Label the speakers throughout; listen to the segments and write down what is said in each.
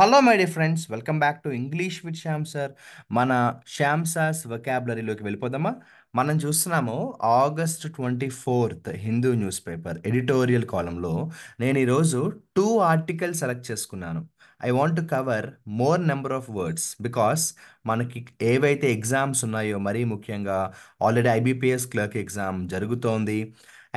Speaker 1: hello my dear friends welcome back to English with Shyam sir మన Shyam sir's వెకాబులరీలోకి వెళ్ళిపోదామా మనం చూస్తున్నాము August twenty fourth Hindu news paper editorial కాలంలో నేను ఈరోజు టూ ఆర్టికల్ సెలెక్ట్ చేసుకున్నాను I want to cover more number of words because మనకి ఏవైతే ఎగ్జామ్స్ ఉన్నాయో మరీ ముఖ్యంగా ఆల్రెడీ ఐబీపీఎస్ క్లర్క్ ఎగ్జామ్ జరుగుతోంది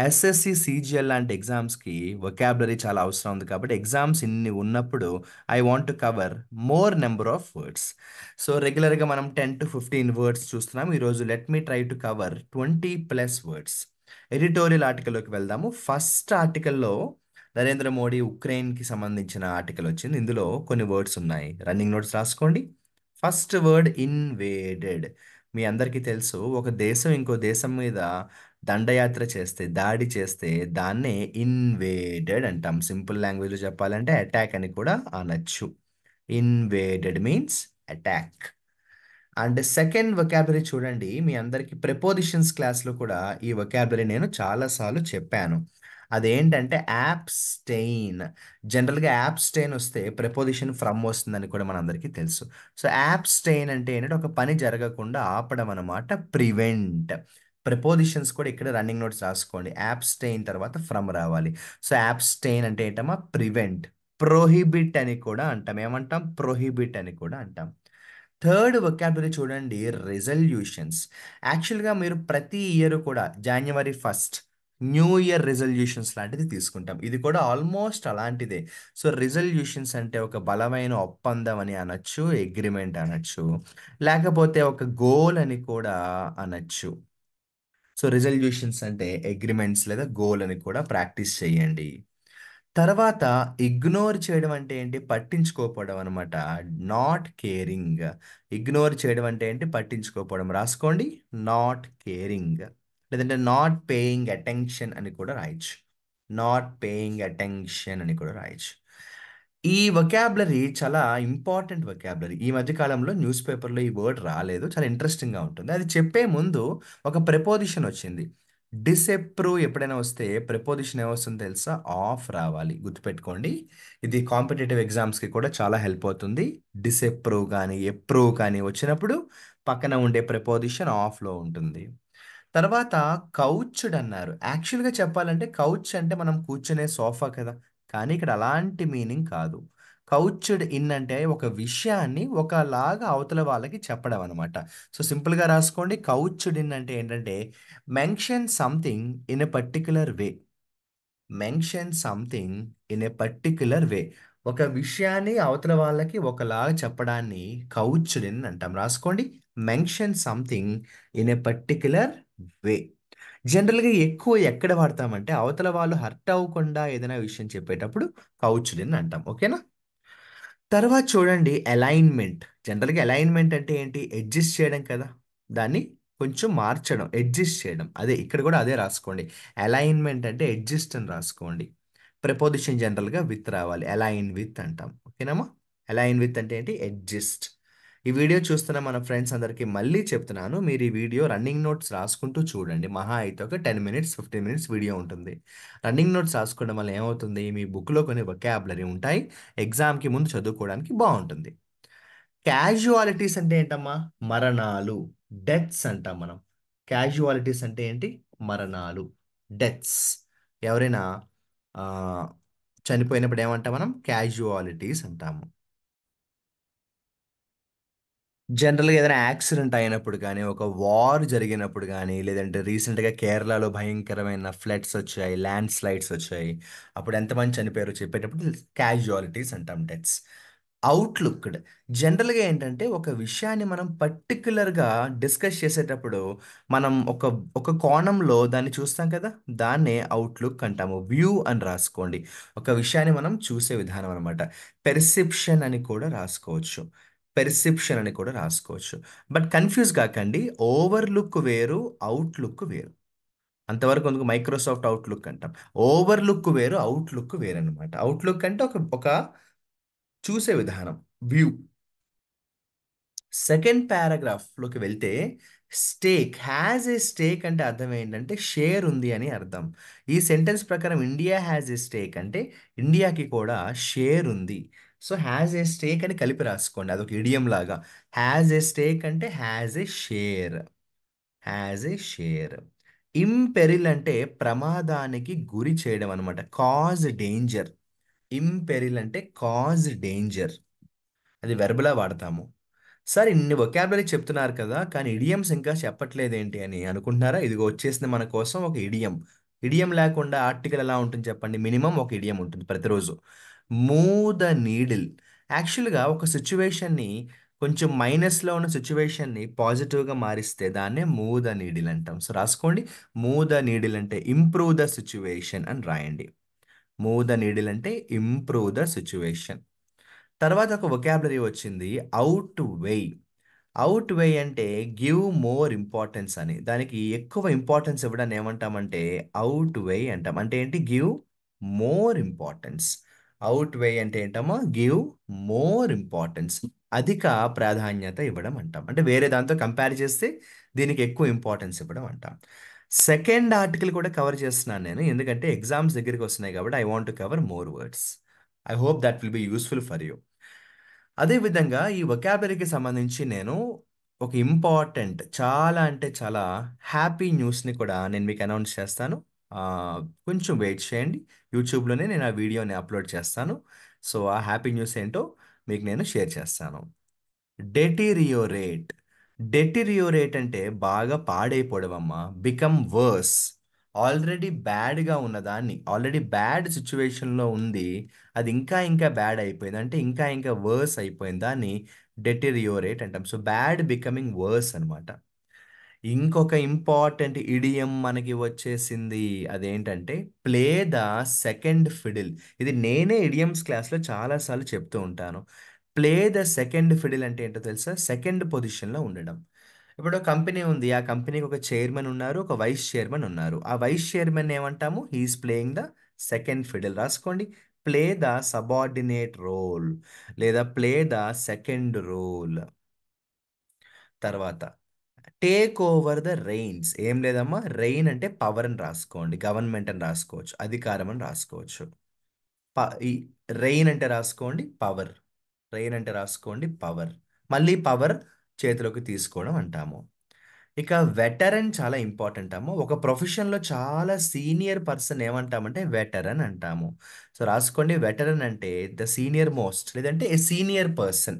Speaker 1: ఎస్ఎస్సి సిజిఎల్ లాంటి ఎగ్జామ్స్కి వొకాబులరీ చాలా అవసరం ఉంది కాబట్టి ఎగ్జామ్స్ ఇన్ని ఉన్నప్పుడు I want to cover more number of words so రెగ్యులర్గా మనం టెన్ టు ఫిఫ్టీన్ వర్డ్స్ చూస్తున్నాం ఈరోజు let me try to cover twenty plus words editorial ఆర్టికల్లోకి వెళ్దాము ఫస్ట్ ఆర్టికల్లో నరేంద్ర మోడీ ఉక్రెయిన్కి సంబంధించిన ఆర్టికల్ వచ్చింది ఇందులో కొన్ని వర్డ్స్ ఉన్నాయి రన్నింగ్ నోట్స్ రాసుకోండి ఫస్ట్ వర్డ్ ఇన్వేడెడ్ మీ అందరికీ తెలుసు ఒక దేశం ఇంకో దేశం మీద దండయాత్ర చేస్తే దాడి చేస్తే దాన్నే ఇన్వేడెడ్ అంటాం సింపుల్ లాంగ్వేజ్లో చెప్పాలంటే అటాక్ అని కూడా అనొచ్చు invaded means attack and second vocabulary చూడండి మీ అందరికీ ప్రిపోజిషన్స్ క్లాస్లో కూడా ఈ వొకాబులరీ నేను చాలాసార్లు చెప్పాను అదేంటంటే స్టెయిన్ జనరల్గా యాప్ స్టెయిన్ వస్తే ప్రపోజిషన్ ఫ్రమ్ వస్తుందని కూడా మనందరికీ తెలుసు సో యాప్ స్టెయిన్ అంటే ఏంటంటే ఒక పని జరగకుండా ఆపడం అనమాట ప్రివెంట్ ప్రపోజిషన్స్ కూడా ఇక్కడ రన్నింగ్ నోట్స్ రాసుకోండి యాప్ స్టెయిన్ తర్వాత ఫ్రమ్ రావాలి సో యాప్ స్టెయిన్ అంటే ఏంటమ్మా ప్రివెంట్ ప్రోహిబిట్ అని కూడా అంటాం ఏమంటాం ప్రోహిబిట్ అని కూడా అంటాం థర్డ్ వొకాబులరీ చూడండి రిజల్యూషన్స్ యాక్చువల్గా మీరు ప్రతి ఇయర్ కూడా జనవరి ఫస్ట్ న్యూ ఇయర్ రిజల్యూషన్స్ లాంటిది తీసుకుంటాం ఇది కూడా ఆల్మోస్ట్ అలాంటిదే సో రిజల్యూషన్స్ అంటే ఒక బలమైన ఒప్పందం అని అనొచ్చు అగ్రిమెంట్ అనొచ్చు లేకపోతే ఒక గోల్ అని కూడా అనొచ్చు సో రిజల్యూషన్స్ అంటే అగ్రిమెంట్స్ లేదా గోల్ అని కూడా ప్రాక్టీస్ చేయండి తర్వాత ఇగ్నోర్ చేయడం అంటే ఏంటి పట్టించుకోకపోవడం అనమాట నాట్ కేరింగ్ ఇగ్నోర్ చేయడం అంటే ఏంటి పట్టించుకోకపోవడం రాసుకోండి నాట్ కేరింగ్ లేదంటే నాట్ పేయింగ్ అటెన్షన్ అని కూడా రాయొచ్చు నాట్ పేయింగ్ అటెన్షన్ అని కూడా రాయొచ్చు ఈ వొకాబులరీ చాలా ఇంపార్టెంట్ వొకాబులరీ ఈ మధ్య కాలంలో న్యూస్ పేపర్లో ఈ వర్డ్ రాలేదు చాలా ఇంట్రెస్టింగ్గా ఉంటుంది అది చెప్పే ముందు ఒక ప్రపోజిషన్ వచ్చింది డిసెప్రూవ్ ఎప్పుడైనా వస్తే ప్రపోజిషన్ ఏమొస్తుందో తెలుసా ఆఫ్ రావాలి గుర్తుపెట్టుకోండి ఇది కాంపిటేటివ్ ఎగ్జామ్స్కి కూడా చాలా హెల్ప్ అవుతుంది డిసెప్రూవ్ కానీ ఎప్రూవ్ కానీ వచ్చినప్పుడు పక్కన ఉండే ప్రపోజిషన్ ఆఫ్లో ఉంటుంది తర్వాత కౌచ్డ్ అన్నారు యాక్చువల్గా చెప్పాలంటే కౌచ్ అంటే మనం కూర్చునే సోఫా కదా కానీ ఇక్కడ అలాంటి మీనింగ్ కాదు కౌచ్డ్ ఇన్ అంటే ఒక విషయాన్ని ఒకలాగా అవతల వాళ్ళకి చెప్పడం అనమాట సో సింపుల్గా రాసుకోండి కౌచ్డ్ ఇన్ అంటే ఏంటంటే mention something in a particular way mention something in a particular way ఒక విషయాన్ని అవతల వాళ్ళకి ఒకలాగా చెప్పడాన్ని కౌచులిన్ అంటాం రాసుకోండి mention something in a particular way జనరల్గా ఎక్కువ ఎక్కడ వాడతామంటే అవతల వాళ్ళు హర్ట్ అవ్వకుండా ఏదైనా విషయం చెప్పేటప్పుడు కౌచులిన్ అంటాం ఓకేనా తర్వాత చూడండి అలైన్మెంట్ జనరల్గా అలైన్మెంట్ అంటే ఏంటి అడ్జస్ట్ చేయడం కదా దాన్ని కొంచెం మార్చడం అడ్జస్ట్ చేయడం అదే ఇక్కడ కూడా అదే రాసుకోండి అలైన్మెంట్ అంటే అడ్జస్ట్ అని రాసుకోండి ప్రపోజిషన్ జనరల్గా విత్ రావాలి అలైన్ విత్ అంటాం ఓకేనామా అలైన్ విత్ అంటే ఏంటి అడ్జస్ట్ ఈ వీడియో చూస్తున్న మన ఫ్రెండ్స్ అందరికీ మళ్ళీ చెప్తున్నాను మీరు ఈ వీడియో రన్నింగ్ నోట్స్ రాసుకుంటూ చూడండి మహా అయితే ఒక ten minutes fifteen minutes video ఉంటుంది రన్నింగ్ నోట్స్ రాసుకోవడం వల్ల ఏమవుతుంది మీ బుక్లో కొన్ని వొకాబులరీ ఉంటాయి ఎగ్జామ్కి ముందు చదువుకోవడానికి బాగుంటుంది క్యాజువాలిటీస్ అంటే ఏంటమ్మా మరణాలు డెత్స్ అంటాం మనం క్యాజువాలిటీస్ అంటే ఏంటి మరణాలు డెత్స్ ఎవరైనా చనిపోయినప్పుడు ఏమంటాం మనం క్యాజువాలిటీస్ అంటాము జనరల్గా ఏదైనా యాక్సిడెంట్ అయినప్పుడు కానీ ఒక వార్ జరిగినప్పుడు కానీ లేదంటే రీసెంట్గా కేరళలో భయంకరమైన ఫ్లడ్స్ వచ్చాయి ల్యాండ్ స్లైడ్స్ వచ్చాయి అప్పుడు ఎంతమంది చనిపోయారో చెప్పేటప్పుడు క్యాజువాలిటీస్ అంటాం డెత్స్ అవుట్లుక్డ్ జనరల్గా ఏంటంటే ఒక విషయాన్ని మనం పర్టికులర్గా డిస్కస్ చేసేటప్పుడు మనం ఒక ఒక కోణంలో దాన్ని చూస్తాం కదా దాన్నే అవుట్లుక్ అంటాము వ్యూ అని రాసుకోండి ఒక విషయాన్ని మనం చూసే విధానం అనమాట పెర్సెప్షన్ అని కూడా రాసుకోవచ్చు పెర్సెప్షన్ అని కూడా రాసుకోవచ్చు బట్ కన్ఫ్యూజ్ కాకండి ఓవర్లుక్ వేరు అవుట్లుక్ వేరు అంతవరకు ఎందుకు మైక్రోసాఫ్ట్ అవుట్లుక్ అంటాం ఓవర్లుక్ వేరు అవుట్లుక్ వేరు అనమాట అవుట్లుక్ అంటే ఒక ఒక చూసే విధానం వ్యూ సెకండ్ పారాగ్రాఫ్లోకి వెళ్తే స్టేక్ హ్యాజ్ ఏ స్టేక్ అంటే అర్థం ఏంటంటే షేర్ ఉంది అని అర్థం ఈ సెంటెన్స్ ప్రకారం ఇండియా హ్యాజ్ ఏ స్టేక్ అంటే ఇండియాకి కూడా షేర్ ఉంది సో హ్యాజ్ ఏ స్టేక్ అని కలిపి రాసుకోండి అదొక ఇడియం లాగా హ్యాజ్ ఏ స్టేక్ అంటే has a share has a share imperil అంటే ప్రమాదానికి గురి చేయడం అనమాట కాజ్ డేంజర్ ఇంపెరిల్ అంటే కాజ్ డేంజర్ అది వెర్బలా వాడతాము సార్ ఇన్ని ఒకాబులరీ చెప్తున్నారు కదా కానీ ఇడియమ్స్ ఇంకా చెప్పట్లేదు ఏంటి అని అనుకుంటున్నారా ఇదిగో వచ్చేసింది మన కోసం ఒక ఇడియం ఇడియం లేకుండా ఆర్టికల్ ఎలా ఉంటుంది చెప్పండి మినిమం ఒక ఇడియం ఉంటుంది ప్రతిరోజు మూ ద నీడిల్ యాక్చువల్గా ఒక సిచ్యువేషన్ని కొంచెం మైనస్లో ఉన్న సిచ్యువేషన్ని పాజిటివ్గా మారిస్తే దాన్నే మూ ద నీడిల్ అంటాం సో రాసుకోండి మూ ద నీడిల్ అంటే ఇంప్రూవ్ ద సిచ్యువేషన్ అని రాయండి మూవ్ ద నీడిల్ అంటే ఇంప్రూవ్ ద సిచ్యువేషన్ తర్వాత ఒక వొకాబులరీ వచ్చింది అవుట్ వే అవుట్ వే అంటే గివ్ మోర్ ఇంపార్టెన్స్ అని దానికి ఎక్కువ ఇంపార్టెన్స్ ఇవ్వడానికి ఏమంటామంటే అవుట్ వే అంటాం అంటే ఏంటి give more importance outweigh అంటే ఏంటమ్మా గివ్ మోర్ ఇంపార్టెన్స్ అధిక ప్రాధాన్యత ఇవ్వడం అంటాం అంటే వేరే దాంతో కంపేర్ చేస్తే దీనికి ఎక్కువ ఇంపార్టెన్స్ ఇవ్వడం అంటాం సెకండ్ ఆర్టికల్ కూడా కవర్ చేస్తున్నాను నేను ఎందుకంటే ఎగ్జామ్స్ దగ్గరికి వస్తున్నాయి కాబట్టి I want to cover more words I hope that will be useful for you అదేవిధంగా ఈ వొకాబులరీకి సంబంధించి నేను ఒక ఇంపార్టెంట్ చాలా అంటే చాలా హ్యాపీ న్యూస్ని కూడా నేను మీకు అనౌన్స్ చేస్తాను కొంచెం వెయిట్ చేయండి యూట్యూబ్లోనే నేను ఆ వీడియోని అప్లోడ్ చేస్తాను సో ఆ హ్యాపీ న్యూస్ ఏంటో మీకు నేను షేర్ చేస్తాను డెటీరియోరేట్ డెటిరియోరేట్ అంటే బాగా పాడైపోవడం అమ్మా బికమ్ వర్స్ ఆల్రెడీ బ్యాడ్గా ఉన్నదాన్ని ఆల్రెడీ బ్యాడ్ సిచ్యువేషన్లో ఉంది అది ఇంకా ఇంకా బ్యాడ్ అయిపోయింది అంటే ఇంకా ఇంకా వర్స్ అయిపోయింది దాన్ని డెటిరియోరేట్ అంటాం సో బ్యాడ్ బికమింగ్ వర్స్ అనమాట ఇంకొక ఇంపార్టెంట్ ఇడియం మనకి వచ్చేసింది అదేంటంటే ప్లే ద సెకండ్ ఫిడిల్ ఇది నేనే ఇడియమ్స్ క్లాస్లో చాలాసార్లు చెప్తూ ఉంటాను ప్లే ద సెకండ్ ఫిడిల్ అంటే ఏంటో తెలుసా సెకండ్ పొజిషన్లో ఉండడం ఇప్పుడు ఒక కంపెనీ ఉంది ఆ కంపెనీకి ఒక చైర్మన్ ఉన్నారు ఒక వైస్ చైర్మన్ ఉన్నారు ఆ వైస్ చైర్మన్ ఏమంటాము he is playing the second fiddle రాసుకోండి ప్లే ద సబార్డినేట్ రోల్ లేదా ప్లే ద సెకండ్ రోల్ తర్వాత టేక్ ఓవర్ ద రెయిన్స్ ఏం లేదమ్మా రెయిన్ అంటే పవర్ అని రాసుకోండి గవర్నమెంట్ అని రాసుకోవచ్చు అధికారం అని రాసుకోవచ్చు రెయిన్ అంటే రాసుకోండి పవర్ రెయిన్ అంటే రాసుకోండి పవర్ మళ్ళీ పవర్ చేతిలోకి తీసుకోవడం అంటాము ఇక వెటరన్ చాలా ఇంపార్టెంట్ అమ్మ ఒక ప్రొఫెషన్లో చాలా సీనియర్ పర్సన్ ఏమంటామంటే వెటరన్ అంటాము సో రాసుకోండి వెటరన్ అంటే ద సీనియర్ మోస్ట్ లేదంటే a senior person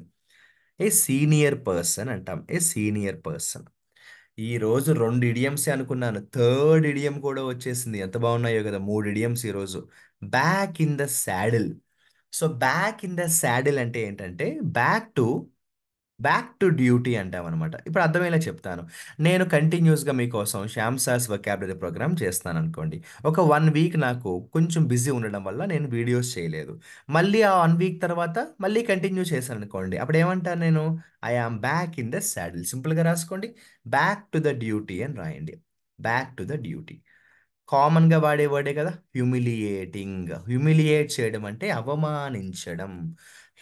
Speaker 1: a senior person అంటాం ఏ సీనియర్ పర్సన్ ఈరోజు రెండు ఇడియమ్సే అనుకున్నాను థర్డ్ ఇడియం కూడా వచ్చేసింది ఎంత బాగున్నాయో కదా మూడు ఇడియమ్స్ ఈరోజు back in the saddle so back in the saddle అంటే ఏంటంటే back to back to duty అంటామన్నమాట ఇప్పుడు అర్థమయ్యేలా చెప్తాను నేను కంటిన్యూస్గా మీకోసం శ్యామ్ సాస్ ప్రోగ్రామ్ చేస్తాను అనుకోండి ఒక వన్ వీక్ నాకు కొంచెం బిజీ ఉండడం వల్ల నేను వీడియోస్ చేయలేదు మళ్ళీ ఆ వన్ వీక్ తర్వాత మళ్ళీ కంటిన్యూ చేశాను అనుకోండి అప్పుడు ఏమంటాను నేను I am back in the saddle సింపుల్గా రాసుకోండి బ్యాక్ టు ద డ్యూటీ అని రాయండి బ్యాక్ టు ద డ్యూటీ కామన్గా వాడే వర్డే కదా హ్యూమిలియేటింగ్ హ్యూమిలియేట్ చేయడం అంటే అవమానించడం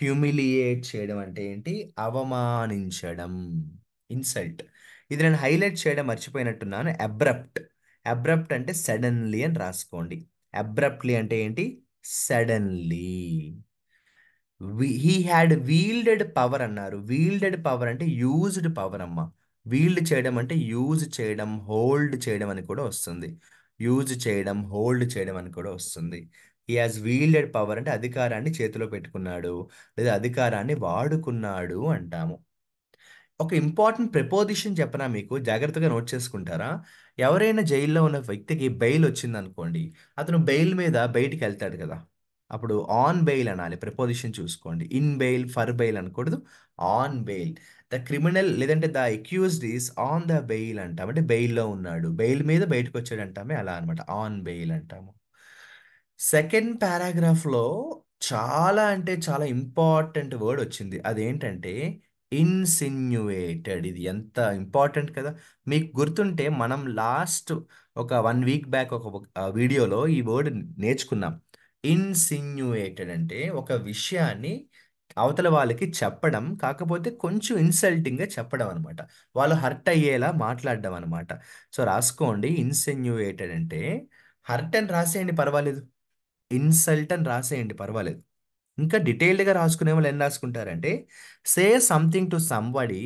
Speaker 1: హ్యూమిలియేట్ చేయడం అంటే ఏంటి అవమానించడం ఇన్సల్ట్ ఇది నేను హైలైట్ చేయడం మర్చిపోయినట్టున్నాను అబ్రప్ట్ అబ్రప్ట్ అంటే సడన్లీ అని రాసుకోండి అబ్రప్ట్లీ అంటే ఏంటి suddenly he had wielded power అన్నారు వీల్డెడ్ పవర్ అంటే యూజ్డ్ పవర్ అమ్మ వీల్డ్ చేయడం అంటే యూజ్ చేయడం హోల్డ్ చేయడం అని కూడా వస్తుంది యూజ్ చేయడం హోల్డ్ చేయడం అని కూడా వస్తుంది ఈ హాజ్ వీల్డెడ్ పవర్ అంటే అధికారాన్ని చేతిలో పెట్టుకున్నాడు లేదా అధికారాన్ని వాడుకున్నాడు అంటాము ఒక ఇంపార్టెంట్ ప్రపోజిషన్ చెప్పనా మీకు జాగ్రత్తగా నోట్ చేసుకుంటారా ఎవరైనా జైల్లో ఉన్న వ్యక్తికి బెయిల్ వచ్చిందనుకోండి అతను బెయిల్ మీద బయటికి వెళ్తాడు కదా అప్పుడు ఆన్ బెయిల్ అనాలి ప్రిపోజిషన్ చూసుకోండి ఇన్ బెయిల్ ఫర్ బెయిల్ అనకూడదు ఆన్ బెయిల్ ద క్రిమినల్ లేదంటే the accused is on the bail అంటాం అంటే బెయిల్లో ఉన్నాడు బెయిల్ మీద బయటకు వచ్చాడు అంటామే అలా అనమాట ఆన్ బెయిల్ అంటాము సెకండ్ పారాగ్రాఫ్లో చాలా అంటే చాలా ఇంపార్టెంట్ వర్డ్ వచ్చింది అదేంటంటే ఇన్సిన్యుయేటెడ్ ఇది ఎంత ఇంపార్టెంట్ కదా మీకు గుర్తుంటే మనం లాస్ట్ ఒక వన్ వీక్ బ్యాక్ ఒక వీడియోలో ఈ వర్డ్ నేర్చుకున్నాం ఇన్సిన్యుయేటెడ్ అంటే ఒక విషయాన్ని అవతల వాళ్ళకి చెప్పడం కాకపోతే కొంచెం ఇన్సల్టింగ్గా చెప్పడం అనమాట వాళ్ళు హర్ట్ అయ్యేలా మాట్లాడడం అనమాట సో రాసుకోండి ఇన్సెన్యుయేటెడ్ అంటే హర్ట్ అని రాసేయండి పర్వాలేదు ఇన్సల్ట్ అని రాసేయండి పర్వాలేదు ఇంకా డీటెయిల్డ్గా రాసుకునే వాళ్ళు ఏం రాసుకుంటారంటే say something to somebody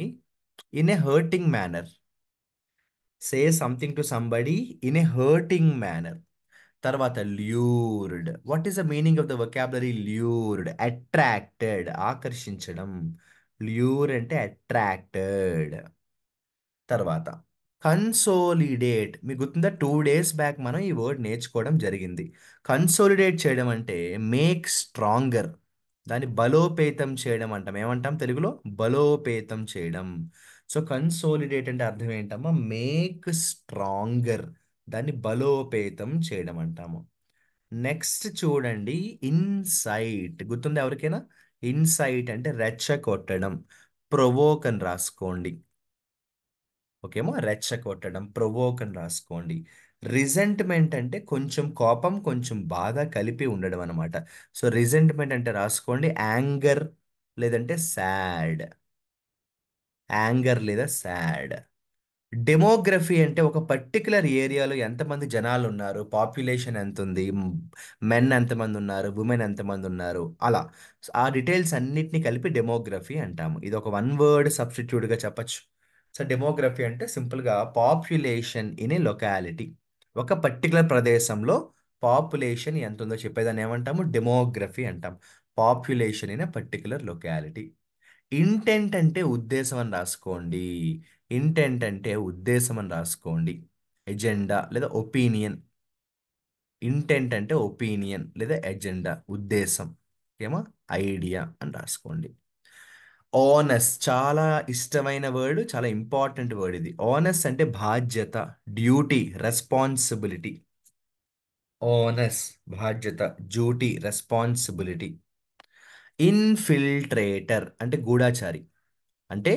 Speaker 1: in a hurting manner say something to somebody in a hurting manner తర్వాత lured what is the meaning of the vocabulary lured attracted ఆకర్షించడం ల్యూర్ అంటే అట్రాక్టెడ్ తర్వాత కన్సోలిడేట్ మీకు గుర్తుందా టూ డేస్ బ్యాక్ మనం ఈ word నేర్చుకోవడం జరిగింది కన్సోలిడేట్ చేయడం అంటే మేక్ స్ట్రాంగర్ దాన్ని బలోపేతం చేయడం అంటాం ఏమంటాం తెలుగులో బలోపేతం చేయడం సో కన్సోలిడేట్ అంటే అర్థం ఏంటమ్మా మేక్ స్ట్రాంగర్ దాన్ని బలోపేతం చేయడం అంటాము నెక్స్ట్ చూడండి ఇన్సైట్ గుర్తుంది ఎవరికైనా ఇన్సైట్ అంటే రెచ్చ ప్రొవోక్ అని రాసుకోండి ఓకేమో రెచ్చ ప్రొవోక్ అని రాసుకోండి రిజెంట్మెంట్ అంటే కొంచెం కోపం కొంచెం బాధ కలిపి ఉండడం అనమాట సో రిజెంట్మెంట్ అంటే రాసుకోండి యాంగర్ లేదంటే సాడ్ యాంగర్ లేదా సాడ్ డెమోగ్రఫీ అంటే ఒక పర్టికులర్ ఏరియాలో ఎంతమంది జనాలు ఉన్నారు పాపులేషన్ ఎంత ఉంది మెన్ ఎంతమంది ఉన్నారు ఉమెన్ ఎంతమంది ఉన్నారు అలా ఆ డీటెయిల్స్ అన్నిటిని కలిపి డెమోగ్రఫీ అంటాము ఇది ఒక వన్ వర్డ్ సబ్స్టిట్యూట్గా చెప్పచ్చు సో డెమోగ్రఫీ అంటే సింపుల్గా పాపులేషన్ ఇన్ ఏ లొకాలిటీ ఒక పర్టికులర్ ప్రదేశంలో పాపులేషన్ ఎంత ఉందో చెప్పేదాన్ని ఏమంటాము డెమోగ్రఫీ అంటాం population in a particular locality intent అంటే ఉద్దేశం అని రాసుకోండి ఇంటెంట్ అంటే ఉద్దేశం అని రాసుకోండి ఎజెండా లేదా ఒపీనియన్ ఇంటెంట్ అంటే ఒపీనియన్ లేదా ఎజెండా ఉద్దేశం ఏమో ఐడియా అని రాసుకోండి ఓనస్ చాలా ఇష్టమైన వర్డ్ చాలా ఇంపార్టెంట్ వర్డ్ ఇది ఓనస్ అంటే బాధ్యత డ్యూటీ రెస్పాన్సిబిలిటీ ఓనస్ బాధ్యత డ్యూటీ రెస్పాన్సిబిలిటీ ఇన్ఫిల్ట్రేటర్ అంటే గూఢాచారి అంటే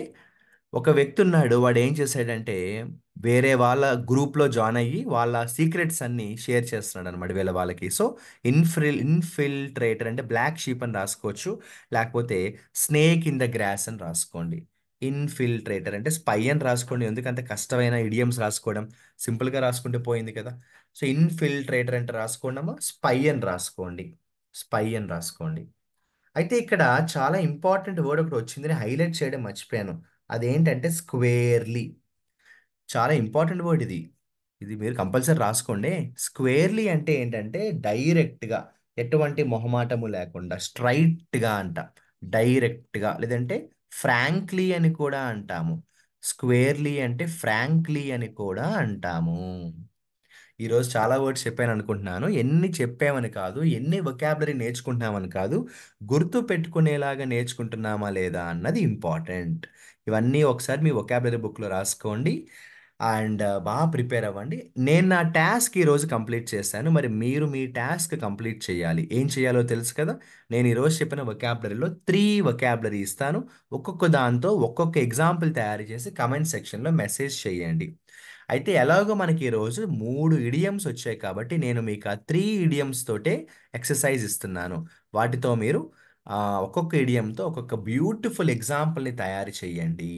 Speaker 1: ఒక వ్యక్తి ఉన్నాడు వాడు ఏం చేశాడంటే వేరే వాళ్ళ గ్రూప్లో జాయిన్ అయ్యి వాళ్ళ సీక్రెట్స్ అన్ని షేర్ చేస్తున్నాడు అనమాట వీళ్ళ వాళ్ళకి సో ఇన్ఫిల్ ఇన్ఫిల్ట్రేటర్ అంటే బ్లాక్ షీప్ అని రాసుకోవచ్చు లేకపోతే స్నేక్ ఇన్ ద గ్రాస్ అని రాసుకోండి ఇన్ఫిల్ట్రేటర్ అంటే స్పై అని రాసుకోండి ఎందుకంత కష్టమైన ఇడియమ్స్ రాసుకోవడం సింపుల్గా రాసుకుంటే పోయింది కదా సో ఇన్ఫిల్ట్రేటర్ అంటే రాసుకోండమా స్పై అని రాసుకోండి స్పై అని రాసుకోండి అయితే ఇక్కడ చాలా ఇంపార్టెంట్ వర్డ్ ఒకటి వచ్చిందని హైలైట్ చేయడం మర్చిపోయాను అదేంటంటే స్క్వేర్లీ చాలా ఇంపార్టెంట్ వర్డ్ ఇది ఇది మీరు కంపల్సరీ రాసుకోండి స్క్వేర్లీ అంటే ఏంటంటే డైరెక్ట్గా ఎటువంటి మొహమాటము లేకుండా స్ట్రైట్గా అంట డైరెక్ట్గా లేదంటే ఫ్రాంక్లీ అని కూడా అంటాము స్క్వేర్లీ అంటే ఫ్రాంక్లీ అని కూడా అంటాము ఈరోజు చాలా వర్డ్స్ చెప్పాను అనుకుంటున్నాను ఎన్ని చెప్పామని కాదు ఎన్ని వొకాబులరీ నేర్చుకుంటున్నామని కాదు గుర్తు పెట్టుకునేలాగా నేర్చుకుంటున్నామా లేదా అన్నది ఇంపార్టెంట్ ఇవన్నీ ఒకసారి మీ వొకాబులరీ బుక్లో రాసుకోండి అండ్ బాగా ప్రిపేర్ అవ్వండి నేను నా టాస్క్ ఈరోజు కంప్లీట్ చేశాను మరి మీరు మీ టాస్క్ కంప్లీట్ చేయాలి ఏం చేయాలో తెలుసు కదా నేను ఈరోజు చెప్పిన వొకాబులరీలో త్రీ వొకాబులరీ ఇస్తాను ఒక్కొక్క దాంతో ఒక్కొక్క ఎగ్జాంపుల్ తయారు చేసి కమెంట్ సెక్షన్లో మెసేజ్ చేయండి అయితే ఎలాగో మనకి ఈరోజు మూడు ఇడియమ్స్ వచ్చాయి కాబట్టి నేను మీకు ఆ త్రీ ఇడియమ్స్ తోటే ఎక్సర్సైజ్ ఇస్తున్నాను వాటితో మీరు ఒక్కొక్క ఇడియంతో ఒక్కొక్క బ్యూటిఫుల్ ఎగ్జాంపుల్ని తయారు చేయండి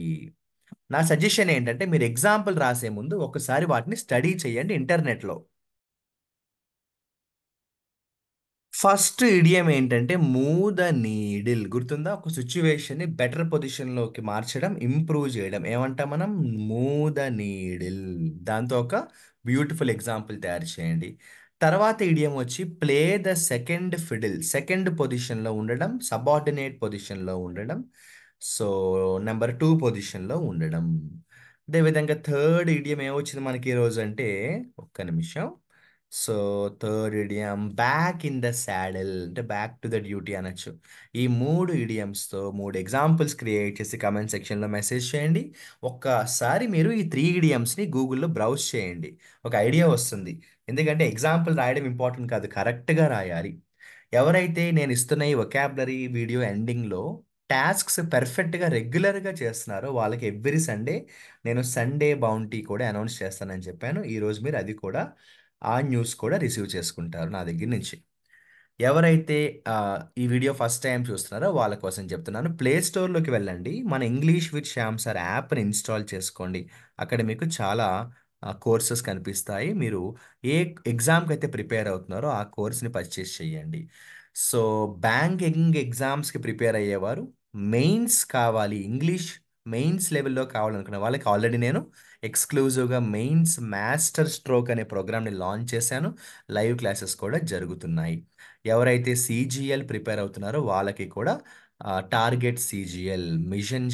Speaker 1: నా సజెషన్ ఏంటంటే మీరు ఎగ్జాంపుల్ రాసే ముందు ఒకసారి వాటిని స్టడీ చేయండి ఇంటర్నెట్లో ఫస్ట్ ఇడియం ఏంటంటే మూవ్ ద నీడిల్ గుర్తుందా ఒక సిచ్యువేషన్ని బెటర్ పొజిషన్లోకి మార్చడం ఇంప్రూవ్ చేయడం ఏమంటాం మనం మూవ్ ద నీడిల్ దాంతో ఒక బ్యూటిఫుల్ ఎగ్జాంపుల్ తయారు చేయండి తర్వాత ఇడియం వచ్చి play the second fiddle second పొజిషన్లో ఉండడం సబార్డినేట్ పొజిషన్లో ఉండడం సో నెంబర్ టూ పొజిషన్లో ఉండడం అదేవిధంగా థర్డ్ ఇడియం ఏమొచ్చింది మనకి ఈరోజు అంటే ఒక్క నిమిషం so third idiom back in the saddle అంటే బ్యాక్ టు ద డ్యూటీ అనొచ్చు ఈ మూడు ఇడియమ్స్తో మూడు ఎగ్జాంపుల్స్ క్రియేట్ చేసి కమెంట్ సెక్షన్లో మెసేజ్ చేయండి ఒక్కసారి మీరు ఈ త్రీ ఇడియమ్స్ని గూగుల్లో బ్రౌజ్ చేయండి ఒక ఐడియా వస్తుంది ఎందుకంటే ఎగ్జాంపుల్ రాయడం ఇంపార్టెంట్ కాదు కరెక్ట్గా రాయాలి ఎవరైతే నేను ఇస్తున్న ఈ వొకాబులరీ వీడియో ఎండింగ్లో టాస్క్స్ పెర్ఫెక్ట్గా రెగ్యులర్గా చేస్తున్నారో వాళ్ళకి ఎవ్రీ సండే నేను సండే బౌంటీ కూడా అనౌన్స్ చేస్తానని చెప్పాను ఈరోజు మీరు అది కూడా ఆ న్యూస్ కూడా రిసీవ్ చేసుకుంటారు నా దగ్గర నుంచి ఎవరైతే ఈ వీడియో ఫస్ట్ టైం చూస్తున్నారో వాళ్ళ కోసం చెప్తున్నాను ప్లే స్టోర్లోకి వెళ్ళండి మన ఇంగ్లీష్ విత్ శ్యామ్ సార్ యాప్ని ఇన్స్టాల్ చేసుకోండి అక్కడ మీకు చాలా కోర్సెస్ కనిపిస్తాయి మీరు ఏ ఎగ్జామ్కి అయితే ప్రిపేర్ అవుతున్నారో ఆ కోర్స్ని పర్చేస్ చేయండి సో బ్యాంకింగ్ ఎగ్జామ్స్కి ప్రిపేర్ అయ్యేవారు మెయిన్స్ కావాలి ఇంగ్లీష్ మెయిన్స్ లెవెల్లో కావాలనుకునే వాళ్ళకి ఆల్రెడీ నేను ఎక్స్క్లూజివ్గా మెయిన్స్ మాస్టర్ స్ట్రోక్ అనే ప్రోగ్రామ్ని లాంచ్ చేశాను లైవ్ క్లాసెస్ కూడా జరుగుతున్నాయి ఎవరైతే సీజీఎల్ ప్రిపేర్ అవుతున్నారో వాళ్ళకి కూడా target CGL mission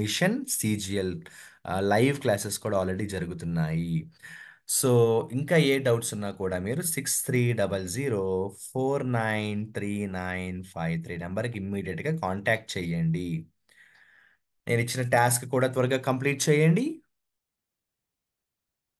Speaker 1: mission CGL live classes కూడా ఆల్రెడీ జరుగుతున్నాయి సో ఇంకా ఏ డౌట్స్ ఉన్నా కూడా మీరు six three double zero four nine three nine five three నెంబర్కి ఇమ్మీడియట్గా కాంటాక్ట్ చేయండి నేను ఇచ్చిన టాస్క్ కూడా త్వరగా కంప్లీట్ చేయండి